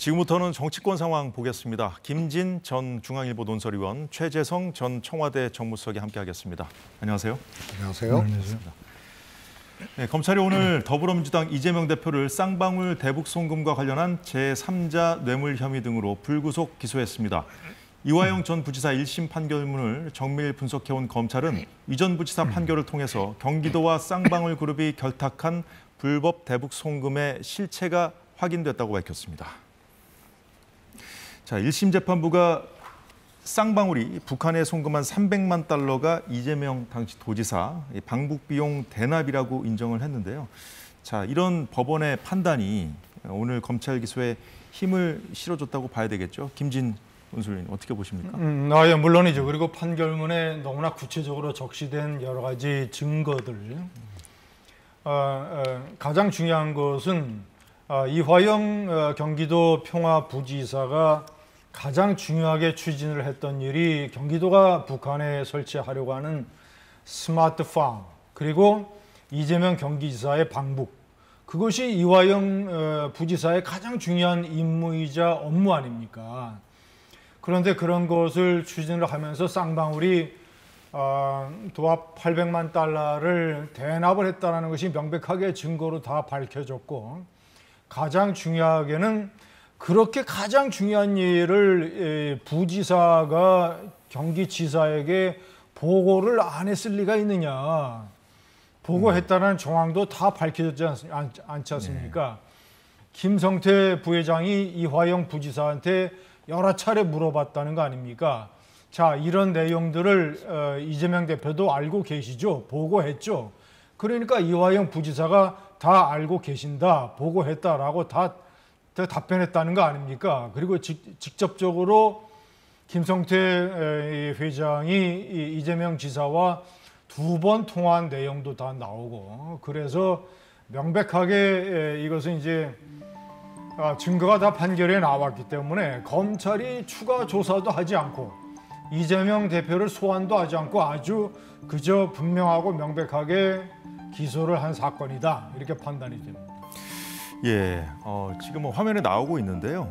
지금부터는 정치권 상황 보겠습니다. 김진 전 중앙일보 논설위원, 최재성 전 청와대 정무수석이 함께하겠습니다. 안녕하세요. 안녕하세요. 네, 안녕하세요. 네, 검찰이 오늘 더불어민주당 이재명 대표를 쌍방울 대북송금과 관련한 제3자 뇌물 혐의 등으로 불구속 기소했습니다. 이화영 전 부지사 1심 판결문을 정밀 분석해온 검찰은 이전 부지사 판결을 통해서 경기도와 쌍방울 그룹이 결탁한 불법 대북송금의 실체가 확인됐다고 밝혔습니다. 자, 1심 재판부가 쌍방울이 북한에 송금한 300만 달러가 이재명 당시 도지사 방북 비용 대납이라고 인정을 했는데요. 자, 이런 법원의 판단이 오늘 검찰 기소에 힘을 실어줬다고 봐야 되겠죠. 김진 원수님 어떻게 보십니까? 음, 음, 아, 예, 물론이죠. 그리고 판결문에 너무나 구체적으로 적시된 여러 가지 증거들. 어, 어, 가장 중요한 것은 어, 이화영 어, 경기도 평화부지사가 가장 중요하게 추진을 했던 일이 경기도가 북한에 설치하려고 하는 스마트 팜 그리고 이재명 경기지사의 방북 그것이 이화영 어, 부지사의 가장 중요한 임무이자 업무 아닙니까? 그런데 그런 것을 추진을 하면서 쌍방울이 어, 도합 800만 달러를 대납을 했다는 것이 명백하게 증거로 다 밝혀졌고 가장 중요하게는 그렇게 가장 중요한 일을 예, 부지사가 경기지사에게 보고를 안 했을 리가 있느냐. 보고했다는 정황도 다 밝혀졌지 않, 지 않습니까? 네. 김성태 부회장이 이화영 부지사한테 여러 차례 물어봤다는 거 아닙니까? 자, 이런 내용들을 어, 이재명 대표도 알고 계시죠? 보고했죠? 그러니까 이화영 부지사가 다 알고 계신다, 보고했다라고 다 답변했다는 거 아닙니까? 그리고 직, 접적으로 김성태 회장이 이재명 지사와 두 번 통화한 내용도 다 나오고 그래서 명백하게 이것은 이제 아, 증거가 다 판결에 나왔기 때문에 검찰이 추가 조사도 하지 않고 이재명 대표를 소환도 하지 않고 아주 그저 분명하고 명백하게 기소를 한 사건이다 이렇게 판단이 됩니다. 예, 어, 지금 화면에 나오고 있는데요.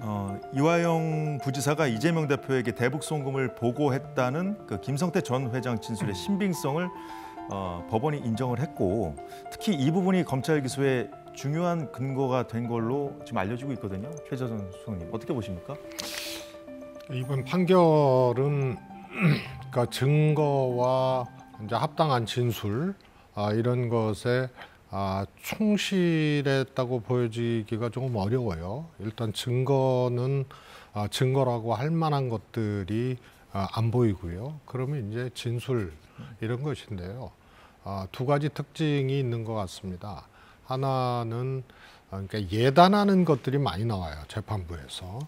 어, 이화영 부지사가 이재명 대표에게 대북 송금을 보고했다는 그 김성태 전 회장 진술의 신빙성을 어, 법원이 인정을 했고 특히 이 부분이 검찰 기소에 중요한 근거가 된 걸로 지금 알려지고 있거든요. 최재선 수석님 어떻게 보십니까? 이번 판결은 그러니까 증거와 이제 합당한 진술 아, 이런 것에 아, 충실했다고 보여지기가 조금 어려워요. 일단 증거는 아, 증거라고 할 만한 것들이 아, 안 보이고요. 그러면 이제 진술 이런 것인데요. 아, 두 가지 특징이 있는 것 같습니다. 하나는 아, 그러니까 예단하는 것들이 많이 나와요 재판부에서.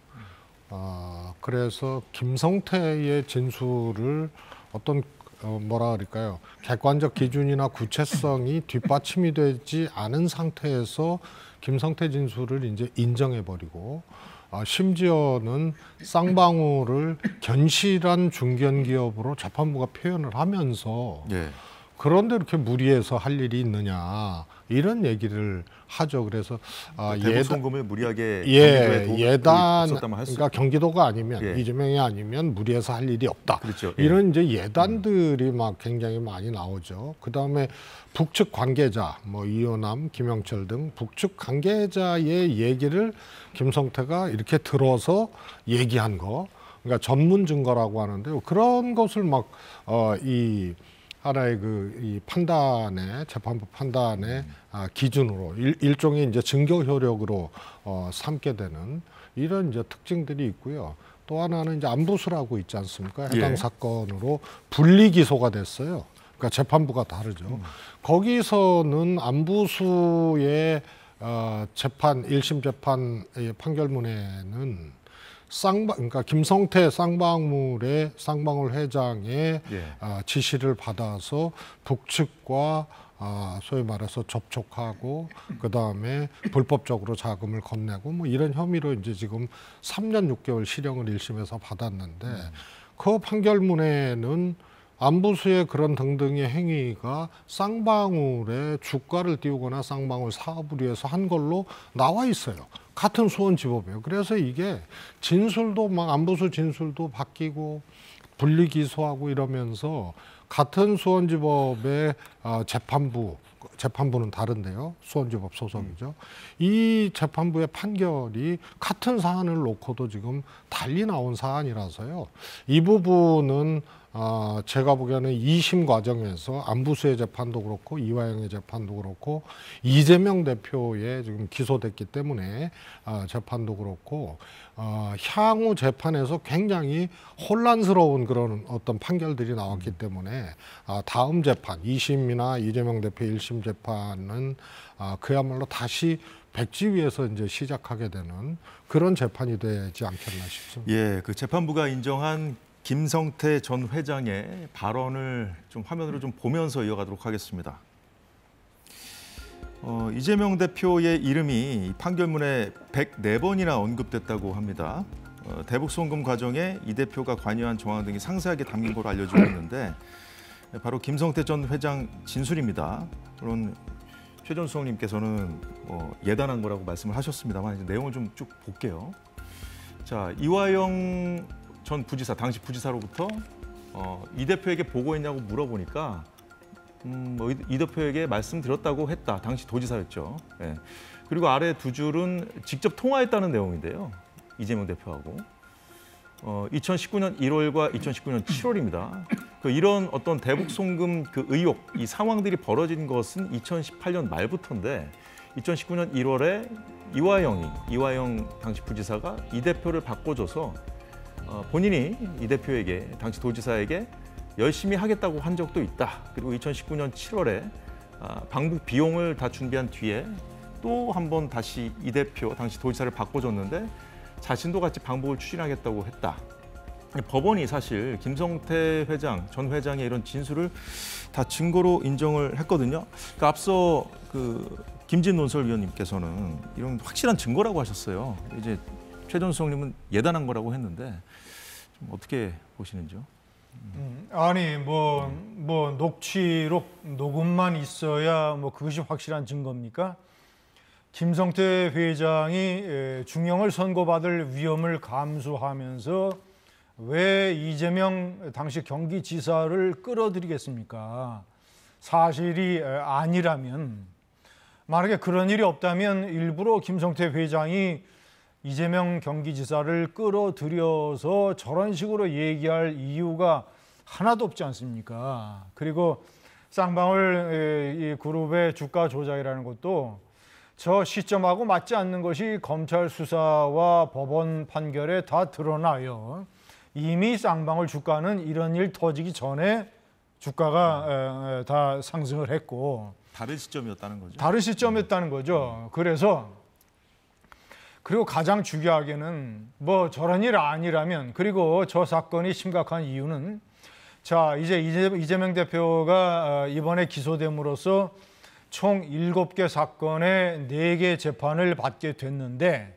아, 그래서 김성태의 진술을 어떤 어, 뭐라 그럴까요? 객관적 기준이나 구체성이 뒷받침이 되지 않은 상태에서 김성태 진술을 이제 인정해버리고 아, 심지어는 쌍방울을 견실한 중견기업으로 재판부가 표현을 하면서 예. 그런데 이렇게 무리해서 할 일이 있느냐 이런 얘기를 하죠. 그래서 아, 그러니까 대 송금을 무리하게 예, 예단 그러니까 경기도가 아니면 예. 이재명이 아니면 무리해서 할 일이 없다. 그렇죠. 예. 이런 이제 예단들이 음. 막 굉장히 많이 나오죠. 그 다음에 북측 관계자 뭐 이호남, 김영철 등 북측 관계자의 얘기를 김성태가 이렇게 들어서 얘기한 거. 그러니까 전문 증거라고 하는데요. 그런 것을 막어이 하나의 그이 판단에 재판부 판단의 아, 기준으로 일, 종의 이제 증거 효력으로 어, 삼게 되는 이런 이제 특징들이 있고요. 또 하나는 이제 안부수라고 있지 않습니까? 해당 예. 사건으로 분리 기소가 됐어요. 그러니까 재판부가 다르죠. 음. 거기서는 안부수의 어, 재판 일심 재판 판결문에는 쌍방 그러니까 김성태 쌍방울의 쌍방울 회장의 예. 아, 지시를 받아서 북측과 아, 소위 말해서 접촉하고 그 다음에 불법적으로 자금을 건네고 뭐 이런 혐의로 이제 지금 3년 6개월 실형을 1심에서 받았는데 음. 그 판결문에는 안보수의 그런 등등의 행위가 쌍방울의 주가를 띄우거나 쌍방울 사업을 위해서 한 걸로 나와 있어요. 같은 수원지법이에요. 그래서 이게 진술도 막 안보수 진술도 바뀌고 분리 기소하고 이러면서 같은 수원지법의 아, 재판부 재판부는 다른데요. 수원지법 소속이죠. 이 재판부의 판결이 같은 사안을 놓고도 지금 달리 나온 사안이라서요. 이 부분은 아, 제가 보기에는 2심 과정에서 안부수의 재판도 그렇고 이화영의 재판도 그렇고 이재명 대표에 지금 기소됐기 때문에 아, 재판도 그렇고 어, 향후 재판에서 굉장히 혼란스러운 그런 어떤 판결들이 나왔기 음. 때문에 아, 다음 재판 2심이나 이재명 대표 1심 재판은 아, 그야말로 다시 백지 위에서 이제 시작하게 되는 그런 재판이 되지 않겠나 싶습니다. 예, 그 재판부가 인정한 김성태 전 회장의 발언을 좀 화면으로 좀 보면서 이어가도록 하겠습니다. 어, 이재명 대표의 이름이 판결문에 104번이나 언급됐다고 합니다. 어, 대북 송금 과정에 이 대표가 관여한 정황 등이 상세하게 담긴 걸로 알려지고 있는데 바로 김성태 전 회장 진술입니다. 물론 최전수석님께서는 어, 뭐 예단한 거라고 말씀을 하셨습니다만 이제 내용을 좀 쭉 볼게요. 자 이화영 전 부지사, 당시 부지사로부터 어, 이 대표에게 보고했냐고 물어보니까 음, 뭐이 대표에게 말씀드렸다고 했다. 당시 도지사였죠. 예. 그리고 아래 두 줄은 직접 통화했다는 내용인데요. 이재명 대표하고. 어, 2019년 1월과 2019년 7월입니다. 그 이런 어떤 대북 송금 그 의혹, 이 상황들이 벌어진 것은 2018년 말부터인데 2019년 1월에 이화영이, 이화영 당시 부지사가 이 대표를 바꿔줘서 어, 본인이 이 대표에게 당시 도지사에게 열심히 하겠다고 한 적도 있다. 그리고 2019년 7월에 아, 방북 비용을 다 준비한 뒤에 또 한 번 다시 이 대표 당시 도지사를 바꿔줬는데 자신도 같이 방북을 추진하겠다고 했다. 법원이 사실 김성태 회장 전 회장의 이런 진술을 다 증거로 인정을 했거든요. 그러니까 앞서 그 김진 논설위원님께서는 이런 확실한 증거라고 하셨어요. 이제 최전수석님은 예단한 거라고 했는데 좀 어떻게 보시는지요? 음, 아니 뭐뭐 뭐 녹취록 녹음만 있어야 뭐 그것이 확실한 증거입니까? 김성태 회장이 예, 중형을 선고받을 위험을 감수하면서 왜 이재명 당시 경기지사를 끌어들이겠습니까? 사실이 아니라면 만약에 그런 일이 없다면 일부러 김성태 회장이 이재명 경기지사를 끌어들여서 저런 식으로 얘기할 이유가 하나도 없지 않습니까? 그리고 쌍방울 이 그룹의 주가 조작이라는 것도 저 시점하고 맞지 않는 것이 검찰 수사와 법원 판결에 다 드러나요. 이미 쌍방울 주가는 이런 일 터지기 전에 주가가 다 상승을 했고 다른 시점이었다는 거죠. 다른 시점이었다는 거죠. 그래서 그리고 가장 중요하게는 뭐 저런 일 아니라면 그리고 저 사건이 심각한 이유는 자 이제 이재명 대표가 어, 이번에 기소됨으로써 총 7개 사건에 4개 재판을 받게 됐는데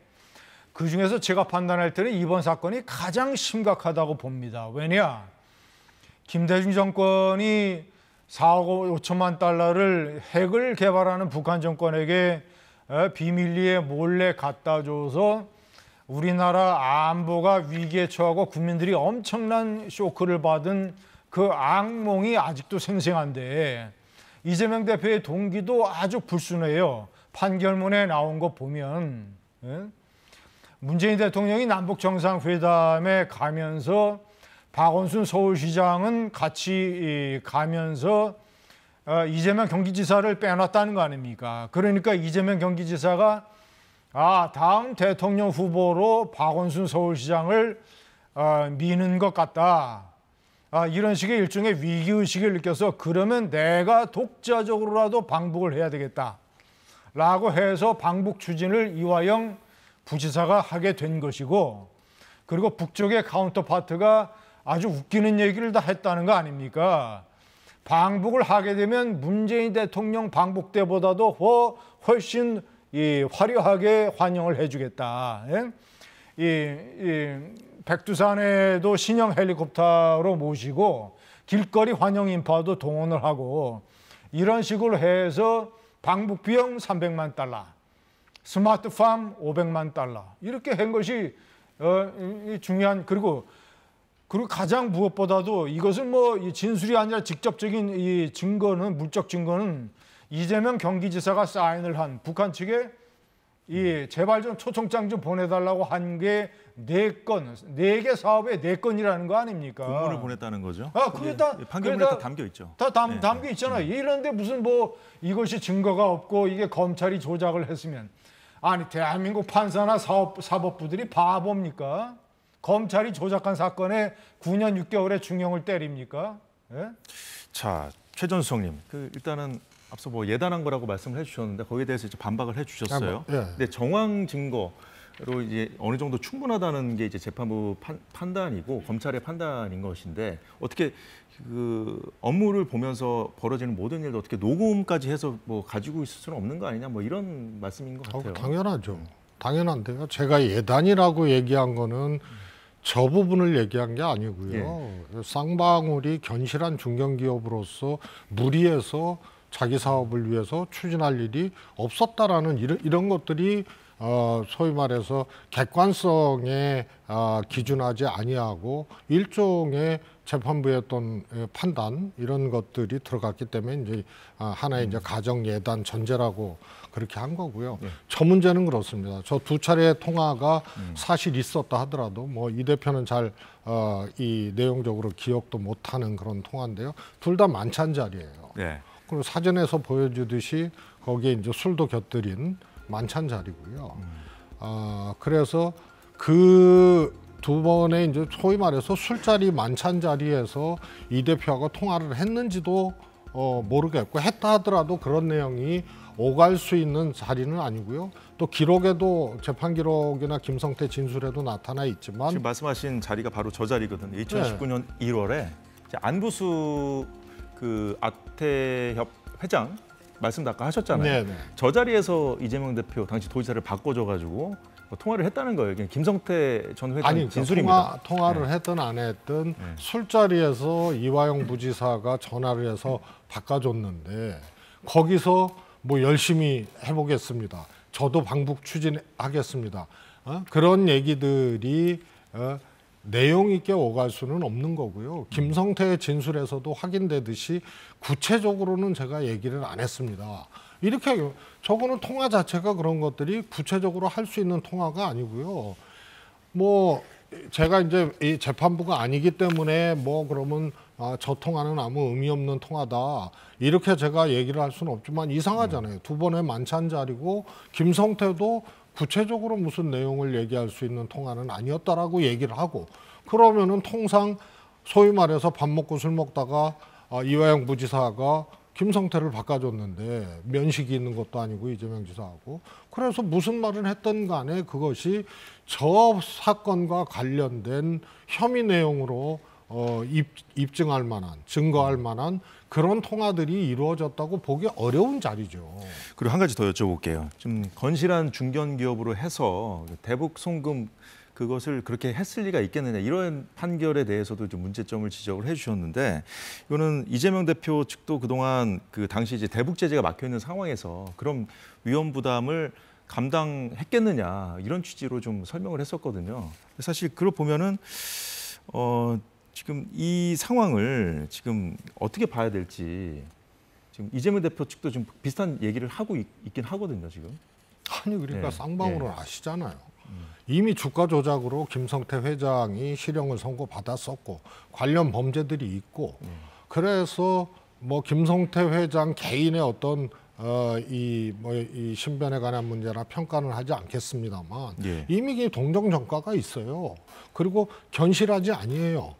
그중에서 제가 판단할 때는 이번 사건이 가장 심각하다고 봅니다. 왜냐? 김대중 정권이 4억 5천만 달러를 핵을 개발하는 북한 정권에게 어, 비밀리에 몰래 갖다 줘서 우리나라 안보가 위기에 처하고 국민들이 엄청난 쇼크를 받은 그 악몽이 아직도 생생한데 이재명 대표의 동기도 아주 불순해요. 판결문에 나온 거 보면 예? 문재인 대통령이 남북 정상회담에 가면서 박원순 서울시장은 같이 가면서 어, 이재명 경기지사를 빼놨다는 거 아닙니까? 그러니까 이재명 경기지사가 아 다음 대통령 후보로 박원순 서울시장을 어, 미는 것 같다. 아, 이런 식의 일종의 위기의식을 느껴서 그러면 내가 독자적으로라도 방북을 해야 되겠다. 라고 해서 방북 추진을 이화영 부지사가 하게 된 것이고 그리고 북쪽의 카운터파트가 아주 웃기는 얘기를 다 했다는 거 아닙니까? 방북을 하게 되면 문재인 대통령 방북 때보다도 훨씬 이 화려하게 환영을 해주겠다. 예? 이, 이 백두산에도 신형 헬리콥터로 모시고 길거리 환영 인파도 동원을 하고 이런 식으로 해서 방북 비용 300만 달러, 스마트팜 500만 달러 이렇게 한 것이 어, 중요한 그리고 그리고 가장 무엇보다도 이것은 뭐 진술이 아니라 직접적인 이 증거는 물적 증거는 이재명 경기지사가 사인을 한 북한 측에 이 제발 좀 초청장 좀 보내달라고 한 게 네 건, 네 개 사업에 네 건이라는 거 아닙니까? 공문을 보냈다는 거죠. 아, 그게 다 예, 예. 판결문에 다, 그러니까 다 담겨 있죠. 다 담, 네, 네. 담겨 있잖아요. 음. 이런데 무슨 뭐 이것이 증거가 없고 이게 검찰이 조작을 했으면 아니 대한민국 판사나 사업, 사법부들이 바보입니까? 검찰이 조작한 사건에 9년 6개월의 중형을 때립니까? 예? 자, 최전성님, 그 일단은 앞서 뭐 예단한 거라고 말씀을 해주셨는데 거기에 대해서 이제 반박을 해주셨어요. 아, 뭐, 예. 근데 정황 증거. 로 이제 어느 정도 충분하다는 게 이제 재판부 판, 판단이고 검찰의 판단인 것인데 어떻게 그 업무를 보면서 벌어지는 모든 일도 어떻게 녹음까지 해서 뭐 가지고 있을 수는 없는 거 아니냐 뭐 이런 말씀인 것 같아요. 당연하죠. 당연한데요. 제가 예단이라고 얘기한 거는 음. 저 부분을 얘기한 게 아니고요. 예. 쌍방울이 견실한 중견기업으로서 무리해서 자기 사업을 위해서 추진할 일이 없었다라는 이런, 이런 것들이 어, 소위 말해서 객관성에 어, 기준하지 아니하고 일종의 재판부의 어떤 판단 이런 것들이 들어갔기 때문에 이제 아, 하나의 음. 이제 가정 예단 전제라고 그렇게 한 거고요. 예. 저 문제는 그렇습니다. 저 두차례 통화가 음. 사실 있었다 하더라도 뭐 이 대표는 잘 어, 이 내용적으로 기억도 못하는 그런 통화인데요. 둘 다 만찬 자리예요. 예. 그리고 사전에서 보여주듯이 거기에 이제 술도 곁들인 만찬 자리고요. 음. 어, 그래서 그 두 번의 이제 소위 말해서 술자리 만찬 자리에서 이 대표하고 통화를 했는지도 어, 모르겠고 했다 하더라도 그런 내용이 오갈 수 있는 자리는 아니고요. 또 기록에도 재판 기록이나 김성태 진술에도 나타나 있지만 지금 말씀하신 자리가 바로 저 자리거든요. 2019년 네. 1월에 안부수 그 아태협 회장 말씀 아까 하셨잖아요. 네네. 네. 저 자리에서 이재명 대표 당시 도지사를 바꿔줘가지고 뭐 통화를 했다는 거예요. 김성태 전 회장 아니, 그러니까 진술입니다. 통화, 를 네. 했든 안 했든 네. 술자리에서 이화영 부지사가 전화를 해서 바꿔줬는데 거기서 뭐 열심히 해보겠습니다. 저도 방북 추진하겠습니다. 어? 그런 얘기들이 어, 내용 있게 오갈 수는 없는 거고요. 김성태의 진술에서도 확인되듯이 구체적으로는 제가 얘기를 안 했습니다. 이렇게 저거는 통화 자체가 그런 것들이 구체적으로 할 수 있는 통화가 아니고요. 뭐 제가 이제 이 재판부가 아니기 때문에 뭐 그러면 아, 저 통화는 아무 의미 없는 통화다. 이렇게 제가 얘기를 할 수는 없지만 이상하잖아요. 두 번의 만찬 자리고 김성태도 구체적으로 무슨 내용을 얘기할 수 있는 통화는 아니었다라고 얘기를 하고 그러면은 통상 소위 말해서 밥 먹고 술 먹다가 아, 이화영 부지사가 김성태를 바꿔줬는데 면식이 있는 것도 아니고 이재명 지사하고 그래서 무슨 말을 했던 간에 그것이 저 사건과 관련된 혐의 내용으로 어, 입, 입증할 만한 증거할 만한 그런 통화들이 이루어졌다고 보기 어려운 자리죠. 그리고 한 가지 더 여쭤볼게요. 지금 건실한 중견 기업으로 해서 대북 송금 그것을 그렇게 했을 리가 있겠느냐 이런 판결에 대해서도 좀 문제점을 지적을 해주셨는데 이거는 이재명 대표 측도 그동안 그 당시 이제 대북 제재가 막혀 있는 상황에서 그럼 위험 부담을 감당했겠느냐 이런 취지로 좀 설명을 했었거든요. 사실 그걸 보면은 어 지금 이 상황을 지금 어떻게 봐야 될지 지금 이재명 대표 측도 지 비슷한 얘기를 하고 있, 긴 하거든요 지금. 아니 그러니까 네. 쌍방울은 네. 아시잖아요. 이미 주가 조작으로 김성태 회장이 실형을 선고받았었고 관련 범죄들이 있고 그래서 뭐 김성태 회장 개인의 어떤 어이뭐이 뭐이 신변에 관한 문제나 평가는 하지 않겠습니다만 예. 이미 동정 전과가 있어요. 그리고 견실하지 아니에요.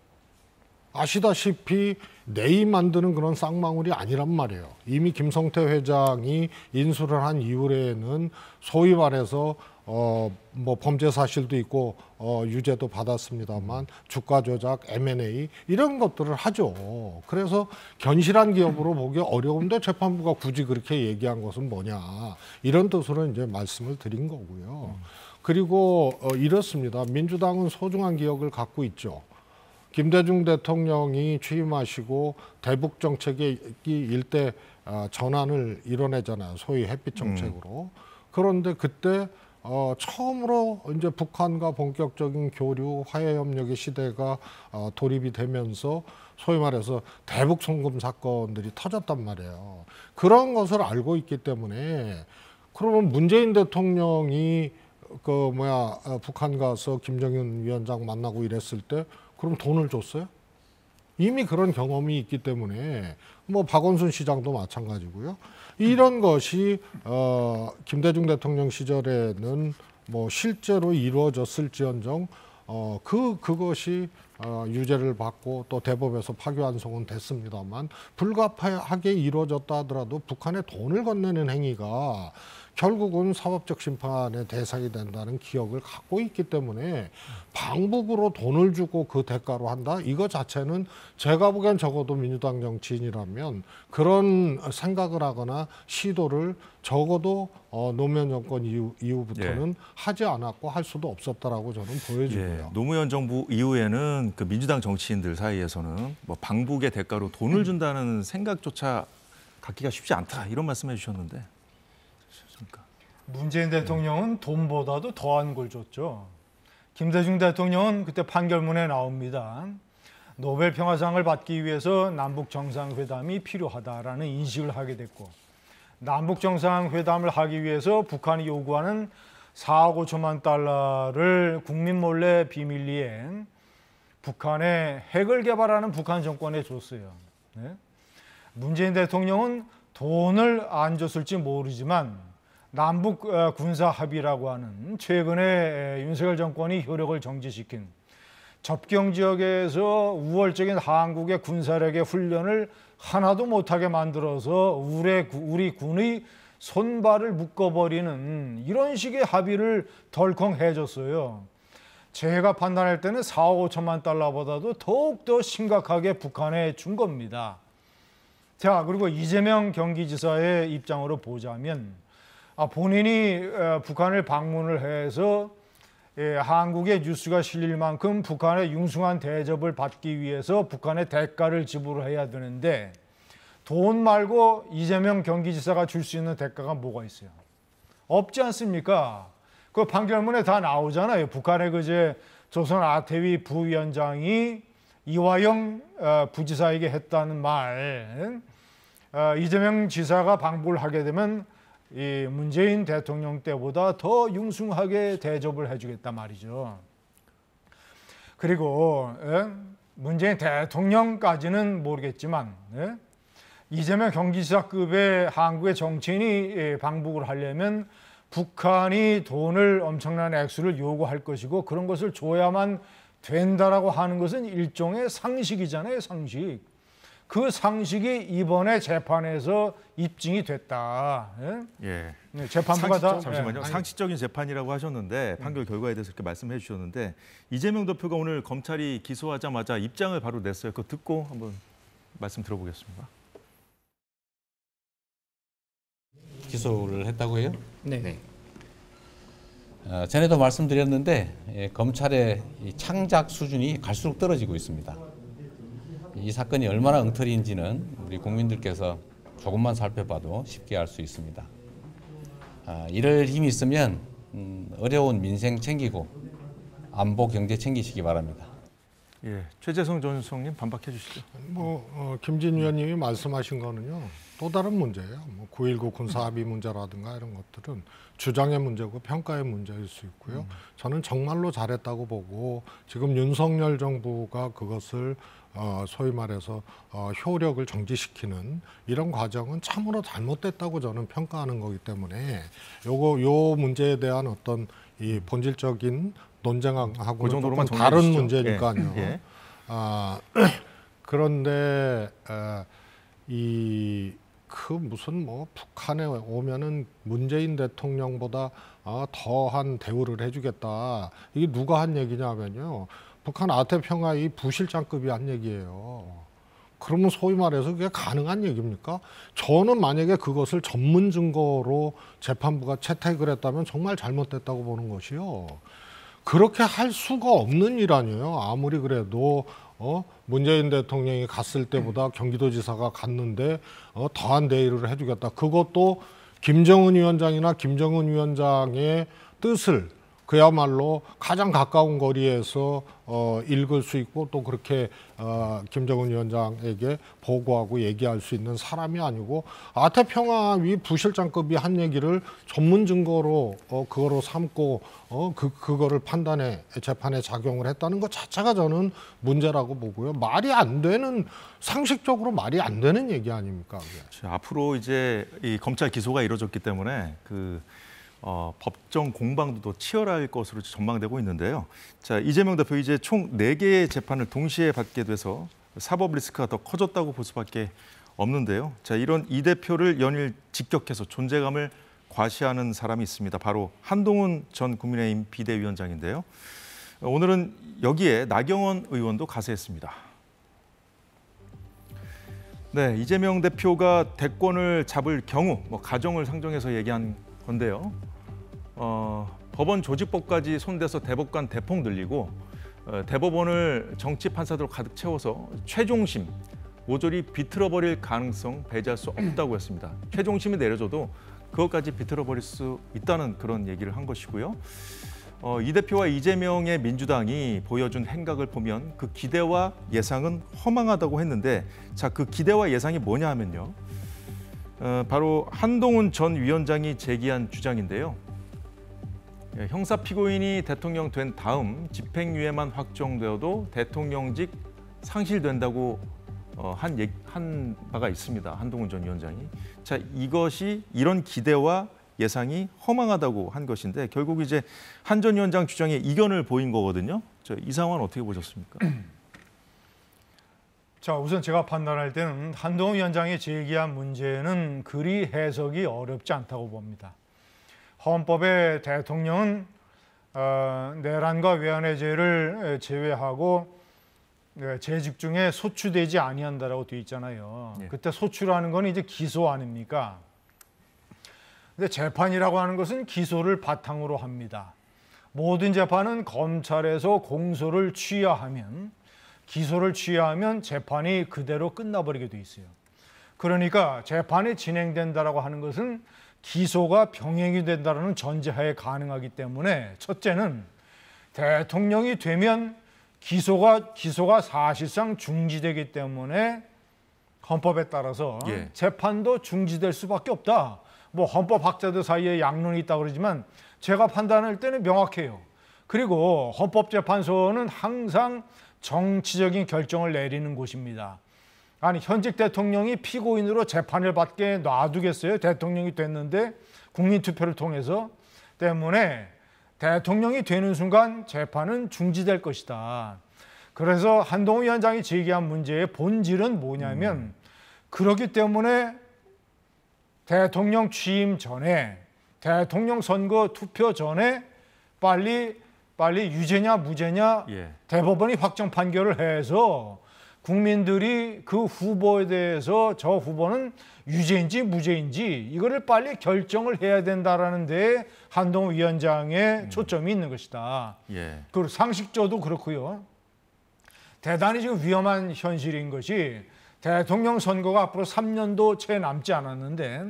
아시다시피 내이 만드는 그런 쌍망울이 아니란 말이에요. 이미 김성태 회장이 인수를 한 이후에는 소위 말해서 어뭐 범죄 사실도 있고 어 유죄도 받았습니다만 주가 조작, M&A 이런 것들을 하죠. 그래서 견실한 기업으로 보기 어려운데 재판부가 굳이 그렇게 얘기한 것은 뭐냐 이런 뜻으로 이제 말씀을 드린 거고요. 그리고 어 이렇습니다. 민주당은 소중한 기억을 갖고 있죠. 김대중 대통령이 취임하시고 대북 정책이 일대 아, 전환을 이뤄내잖아요. 소위 햇빛 음. 정책으로. 음. 그런데 그때 어, 처음으로 이제 북한과 본격적인 교류, 화해 협력의 시대가 어, 돌입이 되면서 소위 말해서 대북 송금 사건들이 터졌단 말이에요. 그런 것을 알고 있기 때문에 그러면 문재인 대통령이 그 뭐야 어, 북한 가서 김정은 위원장 만나고 이랬을 때 그럼 돈을 줬어요? 이미 그런 경험이 있기 때문에 뭐 박원순 시장도 마찬가지고요. 이런 것이 어 김대중 대통령 시절에는 뭐 실제로 이루어졌을지언정 어그 그것이 어 유죄를 받고 또 대법에서 파기환송은 됐습니다만 불가피하게 이루어졌다 하더라도 북한에 돈을 건네는 행위가 결국은 사법적 심판의 대상이 된다는 기억을 갖고 있기 때문에 방법으로 돈을 주고 그 대가로 한다 이거 자체는 제가 보기엔 적어도 민주당 정치인이라면 그런 생각을 하거나 시도를 적어도 어, 노무현 정권 이후, 이후부터는 예. 하지 않았고 할 수도 없었다라고 저는 보여집니다 예. 노무현 정부 이후에는 그 민주당 정치인들 사이에서는 뭐 방북의 대가로 돈을 음. 준다는 생각조차 갖기가 쉽지 않다 이런 말씀해 주셨는데 문재인 대통령은 돈보다도 더한 걸 줬죠. 김대중 대통령은 그때 판결문에 나옵니다. 노벨 평화상을 받기 위해서 남북 정상회담이 필요하다라는 인식을 하게 됐고 남북 정상회담을 하기 위해서 북한이 요구하는 4억 5천만 달러를 국민 몰래 비밀리에 북한의 핵을 개발하는 북한 정권에 줬어요. 네? 문재인 대통령은 돈을 안 줬을지 모르지만 남북 어, 군사 합의라고 하는 최근에 윤석열 정권이 효력을 정지시킨 접경 지역에서 우월적인 한국의 군사력의 훈련을 하나도 못하게 만들어서 우리 군의 손발을 묶어버리는 이런 식의 합의를 덜컹 해줬어요. 제가 판단할 때는 4, 5천만 달러보다도 더욱더 심각하게 북한에 준 겁니다. 자, 그리고 이재명 경기지사의 입장으로 보자면 아, 본인이 어, 북한을 방문을 해서 예, 한국의 뉴스가 실릴 만큼 북한의 융숭한 대접을 받기 위해서 북한의 대가를 지불해야 되는데 돈 말고 이재명 경기지사가 줄 수 있는 대가가 뭐가 있어요? 없지 않습니까? 그 판결문에 다 나오잖아요. 북한의 그제 조선 아태위 부위원장이 이화영 어, 부지사에게 했다는 말. 어, 이재명 지사가 방불하게 되면 이 문재인 대통령 때보다 더 융숭하게 대접을 해주겠다 말이죠. 그리고 예, 문재인 대통령까지는 모르겠지만 예, 이재명 경기지사급의 한국의 정치인이 예, 방북을 하려면 북한이 돈을 엄청난 액수를 요구할 것이고 그런 것을 줘야만 된다라고 하는 것은 일종의 상식이잖아요, 상식. 그 상식이 이번에 재판에서 입증이 됐다. 예. 예. 네, 재판부가 상식적, 다 잠시만요. 예. 상식적인 재판이라고 하셨는데 판결 결과에 대해서 이렇게 말씀해 주셨는데 이재명 대표가 오늘 검찰이 기소하자마자 입장을 바로 냈어요. 그거 듣고 한번 말씀 들어보겠습니다. 기소를 했다고 해요? 네. 네. 어, 전에도 말씀드렸는데 예, 검찰의 창작 수준이 갈수록 떨어지고 있습니다. 이 사건이 얼마나 엉터리인지는 우리 국민들께서 조금만 살펴봐도 쉽게 알 수 있습니다. 아, 이럴 힘이 있으면 음, 어려운 민생 챙기고 안보 경제 챙기시기 바랍니다. 예, 최재성 전 수석님 반박해 주시죠. 뭐 어, 김진 위원님이 말씀하신 거는요. 또 다른 문제예요. 뭐9.19 군사합의 문제라든가 이런 것들은 주장의 문제고 평가의 문제일 수 있고요. 음. 저는 정말로 잘했다고 보고 지금 윤석열 정부가 그것을 어, 소위 말해서 어, 효력을 정지시키는 이런 과정은 참으로 잘못됐다고 저는 평가하는 거기 때문에 요거 요 문제에 대한 어떤 이 본질적인 논쟁하고 그 다른 주시죠. 문제니까요. 예. 예. 아 그런데 에, 어, 이그 무슨 뭐 북한에 오면은 문재인 대통령보다 아, 더한 대우를 해주겠다. 이게 누가 한 얘기냐면요. 하 북한 아태평화 이 부실장급이 한 얘기예요. 그러면 소위 말해서 그게 가능한 얘기입니까? 저는 만약에 그것을 전문 증거로 재판부가 채택을 했다면 정말 잘못됐다고 보는 것이요. 그렇게 할 수가 없는 일 아니에요. 아무리 그래도 어 문재인 대통령이 갔을 때보다 경기도지사가 갔는데 어 더한 대의를 해주겠다. 그것도 김정은 위원장이나 김정은 위원장의 뜻을 그야말로 가장 가까운 거리에서 어, 읽을 수 있고 또 그렇게 어, 김정은 위원장에게 보고하고 얘기할 수 있는 사람이 아니고 아태평화위 부실장급이 한 얘기를 전문 증거로 어, 그거로 삼고 어, 그, 그거를 판단해 재판에 작용을 했다는 것 자체가 저는 문제라고 보고요. 말이 안 되는 상식적으로 말이 안 되는 얘기 아닙니까? 그게. 앞으로 이제 이 검찰 기소가 이루어졌기 때문에 그 어, 법정 공방도 치열할 것으로 전망되고 있는데요. 자, 이재명 대표 이제 총 4개의 재판을 동시에 받게 돼서 사법 리스크가 더 커졌다고 볼 수밖에 없는데요. 자, 이런 이 대표를 연일 직격해서 존재감을 과시하는 사람이 있습니다. 바로 한동훈 전 국민의힘 비대위원장인데요. 오늘은 여기에 나경원 의원도 가세했습니다. 네, 이재명 대표가 대권을 잡을 경우 뭐 가정을 상정해서 얘기한 건데요. 어, 법원 조직법까지 손대서 대법관 대폭 늘리고 어, 대법원을 정치 판사들 가득 채워서 최종심 모조리 비틀어버릴 가능성 배제할 수 없다고 했습니다. 최종심이 내려져도 그것까지 비틀어버릴 수 있다는 그런 얘기를 한 것이고요. 어, 이 대표와 이재명의 민주당이 보여준 행각을 보면 그 기대와 예상은 허망하다고 했는데 자그 기대와 예상이 뭐냐 하면요. 어, 바로 한동훈 전 위원장이 제기한 주장인데요. 예, 형사 피고인이 대통령 된 다음 집행유예만 확정되어도 대통령직 상실된다고 어, 한, 얘기, 한 바가 있습니다. 한동훈 전 위원장이. 자, 이것이 이런 기대와 예상이 허망하다고 한 것인데 결국 이제 한 전 위원장 주장에 이견을 보인 거거든요. 저이 상황 어떻게 보셨습니까? 자, 우선 제가 판단할 때는 한동훈 위원장이 제기한 문제는 그리 해석이 어렵지 않다고 봅니다. 헌법에 대통령은 어, 내란과 외환해제를 제외하고 재직 중에 소추되지 아니한다라고 돼 있잖아요. 예. 그때 소추라는 건 이제 기소 아닙니까? 근데 재판이라고 하는 것은 기소를 바탕으로 합니다. 모든 재판은 검찰에서 공소를 취하하면 기소를 취하하면 재판이 그대로 끝나버리게 돼 있어요. 그러니까 재판이 진행된다라고 하는 것은 기소가 병행이 된다라는 전제하에 가능하기 때문에 첫째는 대통령이 되면 기소가 기소가 사실상 중지되기 때문에 헌법에 따라서 예. 재판도 중지될 수밖에 없다. 뭐 헌법 학자들 사이에 양론이 있다 그러지만 제가 판단할 때는 명확해요. 그리고 헌법재판소는 항상 정치적인 결정을 내리는 곳입니다. 아니 현직 대통령이 피고인으로 재판을 받게 놔두겠어요? 대통령이 됐는데 국민투표를 통해서 때문에 대통령이 되는 순간 재판은 중지될 것이다. 그래서 한동훈 위원장이 제기한 문제의 본질은 뭐냐면 음. 그렇기 때문에 대통령 취임 전에 대통령 선거 투표 전에 빨리 빨리 유죄냐 무죄냐 예. 대법원이 확정 판결을 해서 국민들이 그 후보에 대해서 저 후보는 유죄인지 무죄인지 이거를 빨리 결정을 해야 된다라는 데에 한동훈 위원장의 음. 초점이 있는 것이다. 예. 그 상식적도 그렇고요. 대단히 지금 위험한 현실인 것이 대통령 선거가 앞으로 3년도 채 남지 않았는데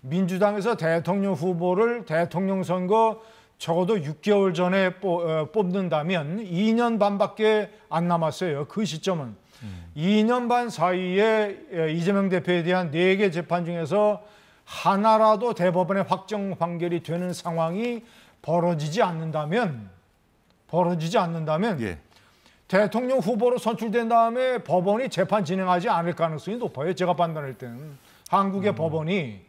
민주당에서 대통령 후보를 대통령 선거 적어도 6개월 전에 어, 뽑는다면 2년 반밖에 안 남았어요. 그 시점은. 음. 2년 반 사이에 예, 이재명 대표에 대한 4개 재판 중에서 하나라도 대법원의 확정 판결이 되는 상황이 벌어지지 않는다면 벌어지지 않는다면 예. 대통령 후보로 선출된 다음에 법원이 재판 진행하지 않을 가능성이 높아요. 제가 판단할 때는 한국의 음. 법원이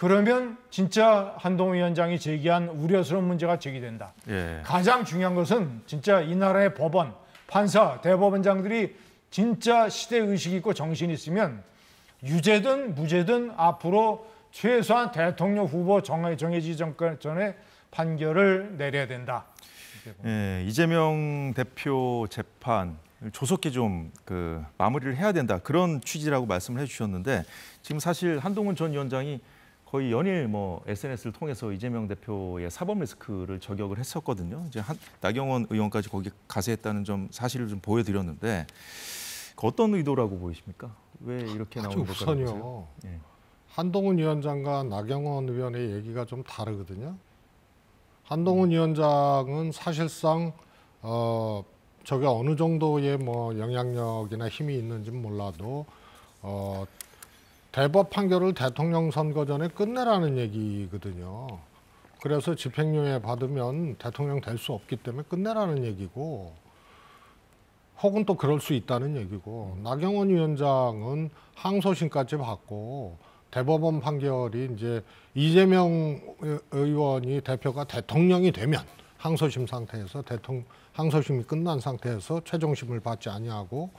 그러면 진짜 한동훈 위원장이 제기한 우려스러운 문제가 제기된다. 예. 가장 중요한 것은 진짜 이 나라의 법원, 판사, 대법원장들이 진짜 시대 의식 있고 정신이 있으면 유죄든 무죄든 앞으로 최소한 대통령 후보 정해, 정해지기 전에 판결을 내려야 된다. 예, 이재명 대표 재판 조속히 좀그 마무리를 해야 된다 그런 취지라고 말씀을 해주셨는데 지금 사실 한동훈 전 위원장이 거의 연일 뭐 SNS를 통해서 이재명 대표의 사법 리스크를 저격을 했었거든요. 이제 한, 나경원 의원까지 거기 가세했다는 점 사실을 좀 보여드렸는데 그 어떤 의도라고 보이십니까? 왜 이렇게 나오는 걸까요? 예. 한동훈 위원장과 나경원 의원의 얘기가 좀 다르거든요. 한동훈 음. 위원장은 사실상 어, 저게 어느 정도의 뭐 영향력이나 힘이 있는지는 몰라도 어, 대법 판결을 대통령 선거 전에 끝내라는 얘기거든요. 그래서 집행유예 받으면 대통령 될 수 없기 때문에 끝내라는 얘기고 혹은 또 그럴 수 있다는 얘기고 나경원 위원장은 항소심까지 받고 대법원 판결이 이제 이재명 의원이 대표가 대통령이 되면 항소심 상태에서 대통 항소심이 끝난 상태에서 최종심을 받지 아니하고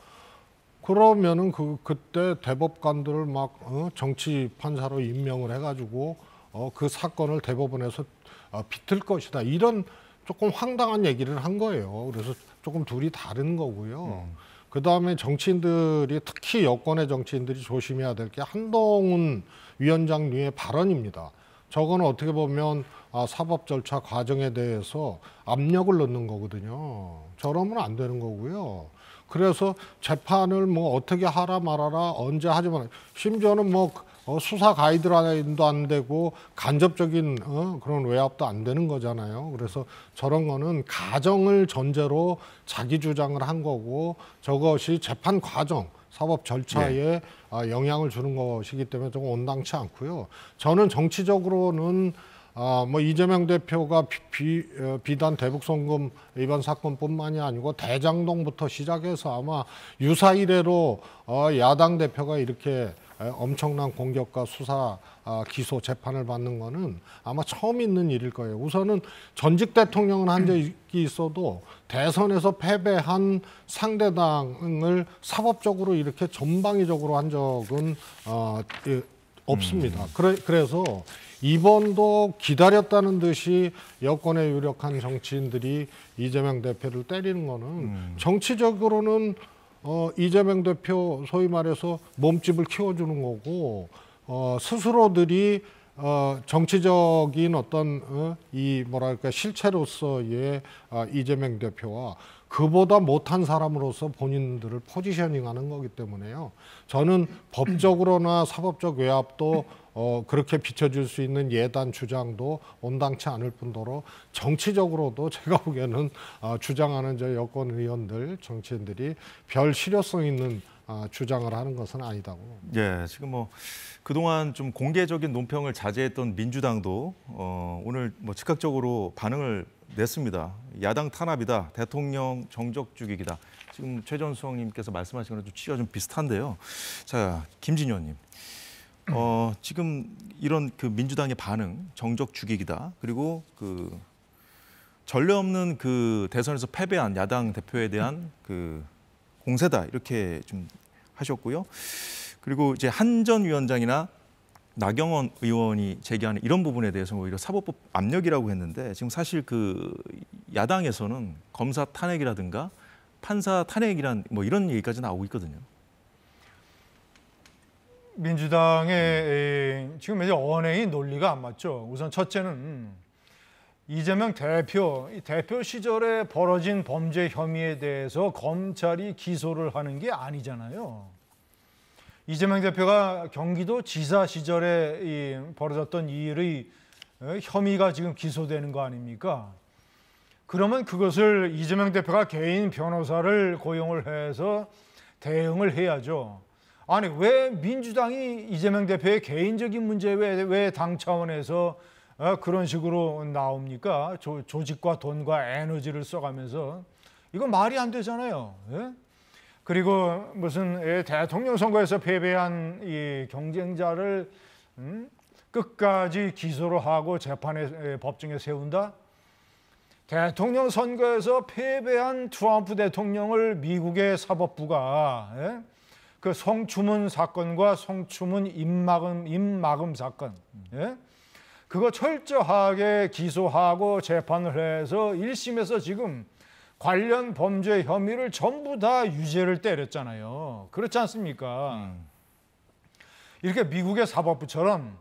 그러면은 그 그때 대법관들을 막 어, 정치 판사로 임명을 해가지고 어, 그 사건을 대법원에서 어, 비틀 것이다 이런 조금 황당한 얘기를 한 거예요. 그래서 조금 둘이 다른 거고요. 음. 그 다음에 정치인들이 특히 여권의 정치인들이 조심해야 될 게 한동훈 위원장류의 발언입니다. 저건 어떻게 보면 아, 사법 절차 과정에 대해서 압력을 넣는 거거든요. 저러면 안 되는 거고요. 그래서 재판을 뭐 어떻게 하라 말아라 언제 하지 말아 심지어는 뭐 어, 수사 가이드라인도 안 되고 간접적인 어, 그런 외압도 안 되는 거잖아요. 그래서 저런 거는 가정을 전제로 자기 주장을 한 거고 저것이 재판 과정 사법 절차에 네. 아, 영향을 주는 것이기 때문에 좀 온당치 않고요. 저는 정치적으로는 아, 뭐 이재명 대표가 비, 비, 어, 비단 대북 송금 이번 사건뿐만이 아니고 대장동부터 시작해서 아마 유사 이래로 어, 야당 대표가 이렇게 엄청난 공격과 수사 아, 기소 재판을 받는 거는 아마 처음 있는 일일 거예요. 우선은 전직 대통령은 한 적이 있어도 대선에서 패배한 상대당을 사법적으로 이렇게 전방위적으로 한 적은 어, 없습니다. 음. 그래, 그래서 이번도 기다렸다는 듯이 여권의 유력한 정치인들이 이재명 대표를 때리는 거는 음. 정치적으로는 어, 이재명 대표 소위 말해서 몸집을 키워주는 거고 어, 스스로들이 어, 정치적인 어떤 어, 이 뭐랄까 실체로서의 어, 이재명 대표와 그보다 못한 사람으로서 본인들을 포지셔닝하는 거기 때문에요. 저는 법적으로나 사법적 외압도 어, 그렇게 비춰줄 수 있는 예단 주장도 온당치 않을 뿐더러 정치적으로도 제가 보기에는 어, 주장하는 저 여권 의원들 정치인들이 별 실효성 있는 어, 주장을 하는 것은 아니다고. 예, 지금 뭐 그동안 좀 공개적인 논평을 자제했던 민주당도 어, 오늘 뭐 즉각적으로 반응을 냈습니다. 야당 탄압이다, 대통령 정적 죽이기다. 지금 최전 수석님께서 말씀하신 거랑 좀 취지가 좀 비슷한데요. 자, 김진효님. 어, 지금 이런 그 민주당의 반응, 정적 주객이다 그리고 그 전례 없는 그 대선에서 패배한 야당 대표에 대한 그 공세다 이렇게 좀 하셨고요. 그리고 이제 한 전 위원장이나 나경원 의원이 제기하는 이런 부분에 대해서 오히려 사법법 압력이라고 했는데 지금 사실 그 야당에서는 검사 탄핵이라든가 판사 탄핵이란 뭐 이런 얘기까지 나오고 있거든요. 민주당의 지금 이제 언행이 논리가 안 맞죠. 우선 첫째는 이재명 대표 대표 시절에 벌어진 범죄 혐의에 대해서 검찰이 기소를 하는 게 아니잖아요. 이재명 대표가 경기도 지사 시절에 벌어졌던 이 일의 어, 혐의가 지금 기소되는 거 아닙니까? 그러면 그것을 이재명 대표가 개인 변호사를 고용을 해서 대응을 해야죠. 아니 왜 민주당이 이재명 대표의 개인적인 문제 왜왜 당 차원에서 어, 그런 식으로 나옵니까? 조, 조직과 돈과 에너지를 써가면서 이거 말이 안 되잖아요. 예? 그리고 무슨 예, 대통령 선거에서 패배한 이 경쟁자를 음? 끝까지 기소를 하고 재판에 예, 법정에 세운다? 대통령 선거에서 패배한 트럼프 대통령을 미국의 사법부가 예? 그 송추문 사건과 송추문 입막음 입막음 사건 예? 그거 철저하게 기소하고 재판을 해서 1심에서 지금 관련 범죄 혐의를 전부 다 유죄를 때렸잖아요. 그렇지 않습니까? 이렇게 미국의 사법부처럼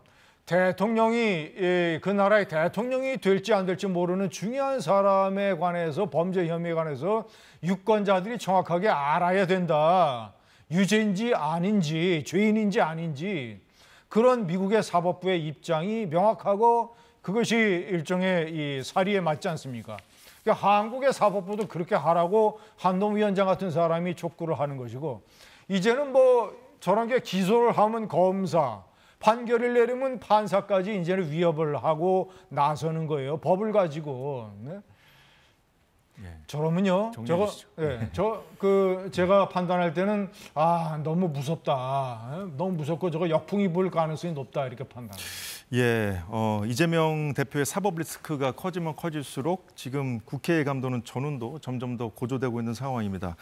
대통령이 그 나라의 대통령이 될지 안 될지 모르는 중요한 사람에 관해서 범죄 혐의에 관해서 유권자들이 정확하게 알아야 된다. 유죄인지 아닌지 죄인인지 아닌지 그런 미국의 사법부의 입장이 명확하고 그것이 일종의 이 사리에 맞지 않습니까? 그러니까 한국의 사법부도 그렇게 하라고 한동 위원장 같은 사람이 촉구를 하는 것이고 이제는 뭐 저런 게 기소를 하면 검사, 판결을 내리면 판사까지 이제는 위협을 하고 나서는 거예요. 법을 가지고. 네? 예. 저러면요. 저거 예, 저그 제가 판단할 때는 아 너무 무섭다. 예? 너무 무섭고 저거 역풍이 불 가능성이 높다 이렇게 판단. 예, 어, 이재명 대표의 사법 리스크가 커지면 커질수록 지금 국회에 감도는 전운도 점점 더 고조되고 있는 상황입니다.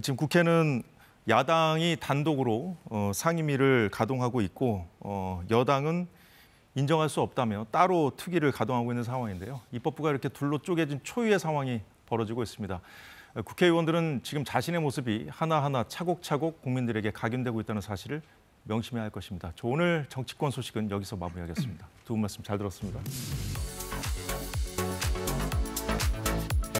지금 국회는 야당이 단독으로 어, 상임위를 가동하고 있고 어, 여당은 인정할 수 없다며 따로 특위를 가동하고 있는 상황인데요. 입법부가 이렇게 둘로 쪼개진 초유의 상황이 벌어지고 있습니다. 국회의원들은 지금 자신의 모습이 하나하나 차곡차곡 국민들에게 각인되고 있다는 사실을 명심해야 할 것입니다. 저 오늘 정치권 소식은 여기서 마무리하겠습니다. 두 분 말씀 잘 들었습니다.